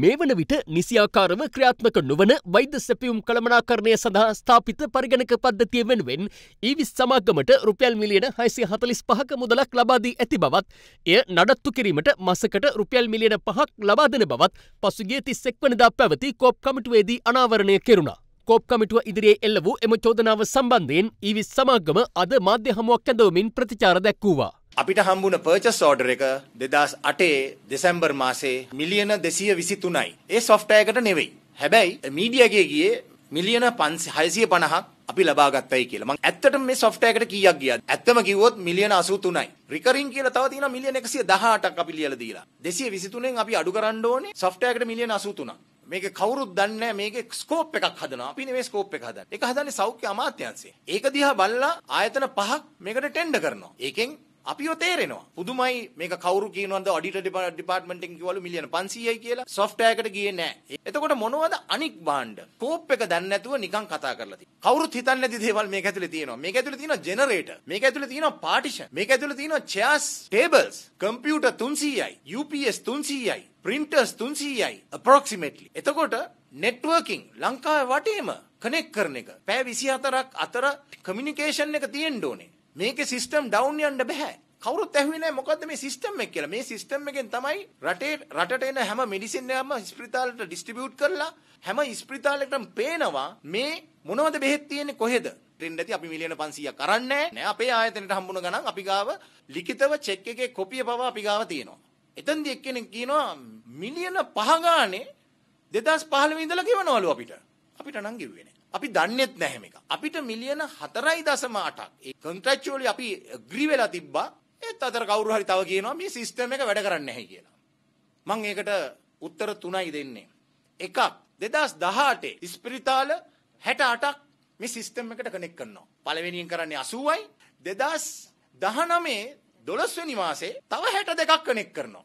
මේ වන විට නිසියාකාරව ක්‍රියාත්මක නොවන වෛද්‍ය සැපියුම් කළමනාකරණය සඳහා ස්ථාපිත පරිගණක පද්ධතිය වෙනුවෙන් ඊවිස් සමාගමට රුපියල් මිලියන හයිසි හතලිස් පහක මුදලක් ලබාදී ඇති බවත් එය නඩත්තු කිරීමට මසකට රුපියල් මිලියන පහක් ලබාදන බවත් පසුගේ තිස්සෙක් වනදා පැවති කෝප් කමිටුවේදී අනාවරණය කෙරුණා. කෝප් කමිටුව ඉදිරියේ එල්ල වූ එම චෝදනාව සම්බන්ධයෙන් ඊවිස් සමාගම අද මාධ්‍ය හමුවක් ඇඳවමින් ප්‍රතිචාර දැක්වූවා. අපිට හම්බුණ පර්චස් ඕඩර් එක 2008 දෙසැම්බර් මාසේ මිලියන 223යි. ඒ software එකට නෙවෙයි. හැබැයි මීඩියා එකේ ගියේ මිලියන 650ක් අපි ලබා ගත්තයි කියලා. මම ඇත්තටම මේ software එකට කීයක් ගියාද? ඇත්තම කිව්වොත් මිලියන 83යි. රිකරින් කියලා තව තියෙනවා මිලියන 118ක් අපි ලියලා දීලා. 223න් අපි අඩු කරන්න ඕනේ software එකට මිලියන 83ක්. මේක කවුරුත් දන්නේ මේකේ ස්කෝප් එකක් හදනවා. අපි නෙමෙයි ස්කෝප් එක හදන්නේ. ඒක හදන්නේ සෞඛ්‍ය අමාත්‍යාංශය. ඒක දිහා බලලා ආයතන පහක් මේකට ටෙන්ඩර් කරනවා. ඒකෙන් අපිව තේරෙනවා. පුදුමයි මේක කවුරු කියනවද ඔඩිටර් ඩිපාර්ට්මන්ට් එකෙන් කිව්වලු මිලියන 500යි කියලා. software එකට ගියේ නැහැ. එතකොට මොනවද අනික් භාණ්ඩ? කෝප් එක දන්නේ නැතුව නිකන් කතා කරලා තියෙනවා. කවුරුත් හිතන්නේ නැති දේවල් මේක ඇතුලේ තියෙනවා. මේක ඇතුලේ තියෙනවා generator. මේක ඇතුලේ තියෙනවා partition. මේක ඇතුලේ තියෙනවා chairs, tables, computer 300යි, UPS 300යි, printers 300යි approximately. එතකොට networking ලංකාවේ වටේම කනෙක් කරන එක පැය 24ක් අතර කමියුනිකේෂන් එක තියෙන්න ඕනේ. මේකේ සිස්ටම් ඩවුන් යන්න බෑ. කවුරුත් ඇහුවේ නැහැ මොකද්ද මේ සිස්ටම් එක කියලා. මේ සිස්ටම් එකෙන් තමයි රටේ රටට එන හැම මෙඩිසින් එකක්ම ස්පිරිතාලට ඩිස්ට්‍රිබියුට් කරලා හැම ස්පිරිතාලයකටම පේනවා මේ මොනවද බෙහෙත් තියෙන්නේ කොහෙද? ට්‍රෙන්ඩ් ඇති අපි මිලියන 500ක් අරන් නැහැ. අපේ ආයතනයට හම්බුන ගණන් අපි ගාව ලිඛිතව චෙක් එකේ කොපිය පවා අපි ගාව තියෙනවා. එතෙන්දී එක්කෙනෙක් කියනවා මිලියන 5 ගානේ 2015 ඉඳලා ගෙවනවලු අපිට. අපිට නම් ගෙවුවේ නැහැ. අපි දන්නේත් නැහැ මේක. අපිට මිලියන 4.8ක්. ඒ කොන්ට්‍රැක්චුවලි අපි ඇග්‍රී වෙලා තිබ්බා. ඒත් අතර කවුරු හරි තව කියනවා මේ සිස්ටම් එක වැඩ කරන්නේ නැහැ කියලා. මම ඒකට උත්තර තුනයි දෙන්නේ. එකක් 2018 ඉස්පිරිතාල 68ක් මේ සිස්ටම් එකට කනෙක්ට් කරනවා. පළවෙනියෙන් කරන්නේ 80යි. 2019 12 වෙනි මාසේ තව 62ක් කනෙක්ට් කරනවා.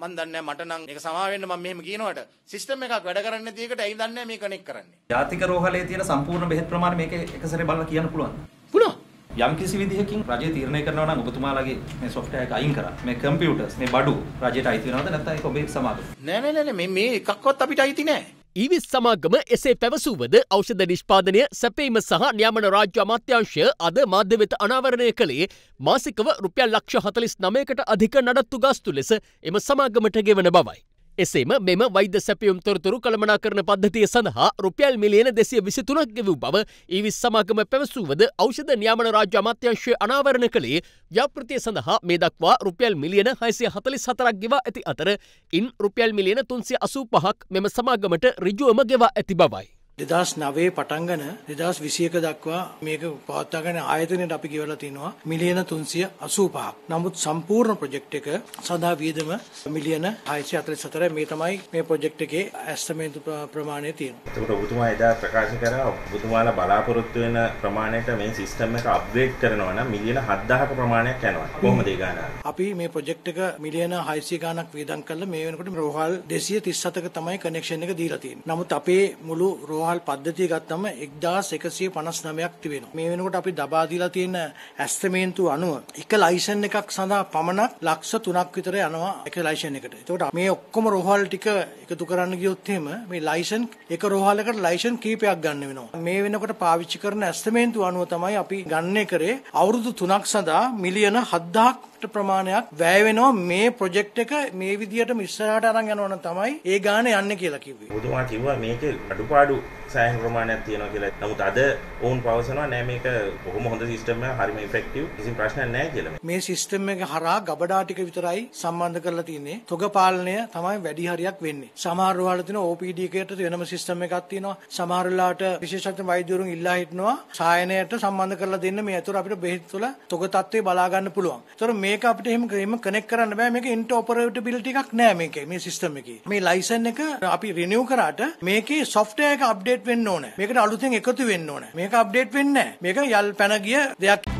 මන් දන්නේ මට නම් ඒක සමා වෙන්න මම මෙහෙම කියනවට සිස්ටම් එකක් වැඩ කරන්නේ නැති එකට ඇයි දන්නේ මේ කනෙක් කරන්නේ. ජාතික රෝහලේ තියෙන සම්පූර්ණ බෙහෙත් ප්‍රමාණය මේක එක සැරේ බලලා කියන්න පුළුවන්. පුළුවන්. යම් කිසි විදිහකින් රජය තීරණය කරනවා නම් ඔබතුමාලගේ මේ සොෆ්ට්වෙයාර් එක අයින් කරා. මේ කම්පියුටර්ස්, මේ බඩු රජයට අයිති වෙනවද නැත්නම් ඒක ඔබේ සමාගම. නෑ නෑ නෑ මේ මේ එකක්වත් අපිට අයිති නෑ. ඊවිස් සමාගම එසේ පැවසූවද ඖෂධ නිෂ්පාදනය සැපීම සහ න්‍යාමන රාජ්‍ය අමාත්‍යංශය අද මාධ්‍ය වෙත අනාවරණය කළේ මාසිකව රුපියල් ලක්ෂ හතලිස් නමයකට අධික නඩත්තු ගස්තු ලෙස එම සමාගමට ගෙවන බවයි. එසේම මෙම වෛද්‍ය සැපියුම් තොරතුරු කළමනා කරන පද්ධතිය සඳහා රුපියල් මිලියන දෙසිය විසිතුනක් ගෙවූ බව ඊවිස් සමාගම පැවසූවද ඖෂධ නියාමන රාජ්‍ය අමාත්‍යංශය අනාවරණ කළේ ව්‍යාපෘතිය සඳහා මේ දක්වා රුපියල් මිලියන හයිසිය හතලිස් හතරක් ගෙවා ඇති අතර ඉන් රුපියල් මිලියන තුන්සිය අසූ පහක් මෙම සමාගමට ඍජුවම ගෙවා ඇති බවයි. දෙදස් නවේ පටන්ගන දෙදස් විසියක දක්වා මේක පවත්තාගෙන ආයතනයට අපි ගෙවලා තිනවා මිලියන තුන්සිය අසූපහක් නමුත් සම්පූර්ණ ප්‍රජෙක්් එක සඳහා වියදම මිලියන අයිසි අතර සතර මේ තමයි මේ ප්‍රජෙක්් එකේ ඇස්තමේන්තු ප්‍රමාණය තියෙන තකට ඔබතුමා එදා ප්‍රකාශ කර ඔබතුමාල බලාපොරොත්තු වෙන ප්‍රමාණයට මේ සිස්ටම් එක අප්ග්‍රේඩ් කරනවන මිලියන හත්දාහක ප්‍රමාණයක් යනවා කොහොමද ඒ ගාන අපි මේ ප්‍රොජෙක්ට් එක මිලියන හයිසිය ගානක් වියදම් කළා මේ වෙනකොට රෝහල් 237ක තමයි කනෙක්ෂන් එක දීලා තියෙන්නේ නමුත් අපේ මුළු රෝහල් වහල් පද්ධතිය ගත්තම 1159ක් තිබෙනවා. මේ වෙනකොට අපි දබා දීලා තියෙන ඇස්තමේන්තු අනුව එක ලයිසන් එකක් සඳහා පමණක් ලක්ෂ 3ක් විතර යනවා එක ලයිසන් එකට. ඒකට මේ ඔක්කොම රෝහල් ටික එකතු කරන්න ගියොත් එහෙම මේ ලයිසන් එක රෝහලකට ලයිසන් කීපයක් ගන්න වෙනවා. මේ වෙනකොට පාවිච්චි කරන ඇස්තමේන්තු අනුව තමයි අපි ගන්නේ කරේ අවුරුදු 3ක් සඳහා මිලියන 7000ක් ප්‍රොජෙක්ට් ප්‍රමාණයක් වැය වෙනවා මේ ප්‍රොජෙක්ට් එක මේ විදිහටම ඉස්සරහට අරන් යනවා නම් තමයි ඒ ගාන යන්නේ කියලා කිව්වේ. ඔබතුමා කිව්වා මේක අඩුපාඩු සෑහෙන ප්‍රමාණයක් තියෙනවා කියලා. නමුත් අද ඔවුන් පවසනවා නෑ මේක කොහොම හොඳ සිස්ටම් එකක් හරිම ඉෆෙක්ටිව් කිසිම ප්‍රශ්නයක් නෑ කියලා. මේ සිස්ටම් එක හරහා ගබඩා ටික විතරයි සම්බන්ධ කරලා තියෙන්නේ. තොග පාලනය තමයි වැඩි හරියක් වෙන්නේ. සමහර වෙලාවට තියෙන OPD එකකට වෙනම සිස්ටම් එකක් තියෙනවා. සමහර වෙලාවට විශේෂඥ වෛද්‍යවරුන් ඉල්ලා හිටනවා සායනයට සම්බන්ධ කරලා දෙන්න මේ අතර අපිට බෙහෙත් තුළ තොග තත්ත්වේ බලා ගන්න පුළුවන්. ඒතර මේ මේක අපිට එහෙම එහෙම කනෙක්ට් කරන්න බෑ මේක ඉන්ටෝපරේටබිලිටි එකක් නෑ මේකේ මේ සිස්ටම් එකේ. මේ ලයිසන් එක අපි රිනිව් කරාට මේකේ software එක අප්ඩේට් වෙන්න ඕනේ. මේකට අලුතෙන් එකතු වෙන්න ඕනේ. මේක අප්ඩේට් වෙන්නේ නෑ. මේක යල් පැන ගිය දෙයක්.